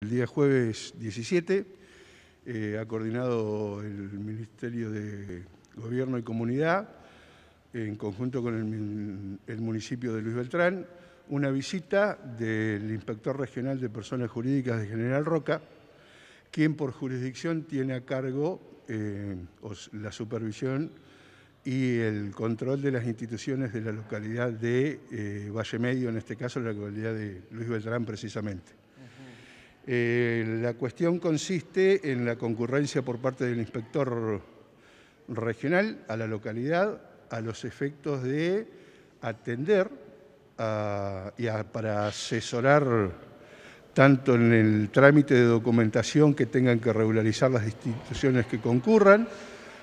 El día jueves 17 eh, ha coordinado el Ministerio de Gobierno y Comunidad, en conjunto con el, municipio de Luis Beltrán, una visita del inspector regional de personas jurídicas de General Roca, quien por jurisdicción tiene a cargo eh, la supervisión y el control de las instituciones de la localidad de eh, Valle Medio, en este caso la localidad de Luis Beltrán precisamente. Eh, la cuestión consiste en la concurrencia por parte del inspector regional a la localidad a los efectos de atender y para asesorar tanto en el trámite de documentación que tengan que regularizar las instituciones que concurran,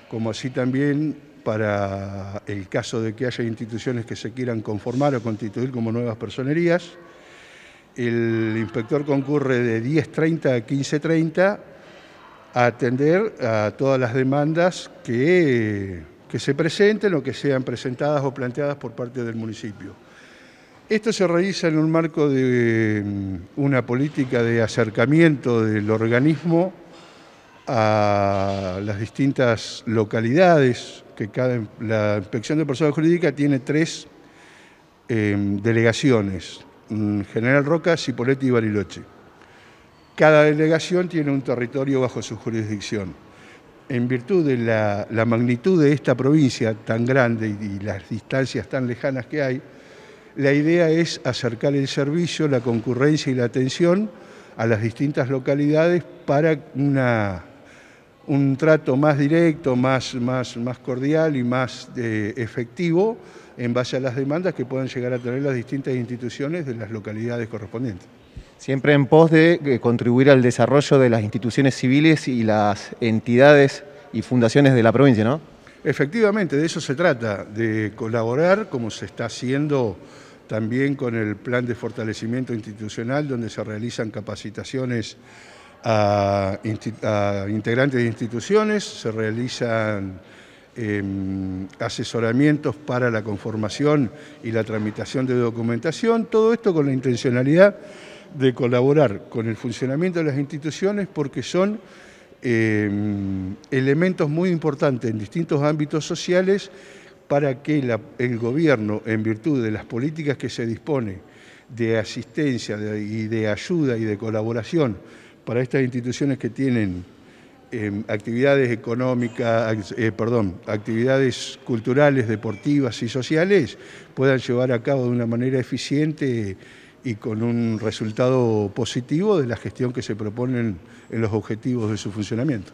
como así también para el caso de que haya instituciones que se quieran conformar o constituir como nuevas personerías, el inspector concurre de 10.30 a 15.30 a atender a todas las demandas que, se presenten o que sean presentadas o planteadas por parte del municipio. Esto se realiza en un marco de mm, una política de acercamiento del organismo a las distintas localidades, que la inspección de personas jurídicas tiene tres em, delegaciones, Mm, General Roca, Cipoletti y Bariloche. Cada delegación tiene un territorio bajo su jurisdicción. En virtud de la, magnitud de esta provincia tan grande y, las distancias tan lejanas que hay, la idea es acercar el servicio, la concurrencia y la atención a las distintas localidades para un trato más directo, más, más, cordial y más eh, efectivo en base a las demandas que puedan llegar a tener las distintas instituciones de las localidades correspondientes. Siempre en pos de eh, contribuir al desarrollo de las instituciones civiles y las entidades y fundaciones de la provincia, ¿no? Efectivamente, de eso se trata, de colaborar como se está haciendo también con el plan de fortalecimiento institucional, donde se realizan capacitaciones a, integrantes de instituciones, se realizan Em, asesoramientos para la conformación y la tramitación de documentación, todo esto con la intencionalidad de colaborar con el funcionamiento de las instituciones porque son em, elementos muy importantes en distintos ámbitos sociales para que el gobierno, en virtud de las políticas que se dispone de asistencia y de ayuda y de colaboración para estas instituciones que tienen Em, actividades económicas, eh, perdón, actividades culturales, deportivas y sociales puedan llevar a cabo de una manera eficiente y con un resultado positivo de la gestión que se proponen en los objetivos de su funcionamiento.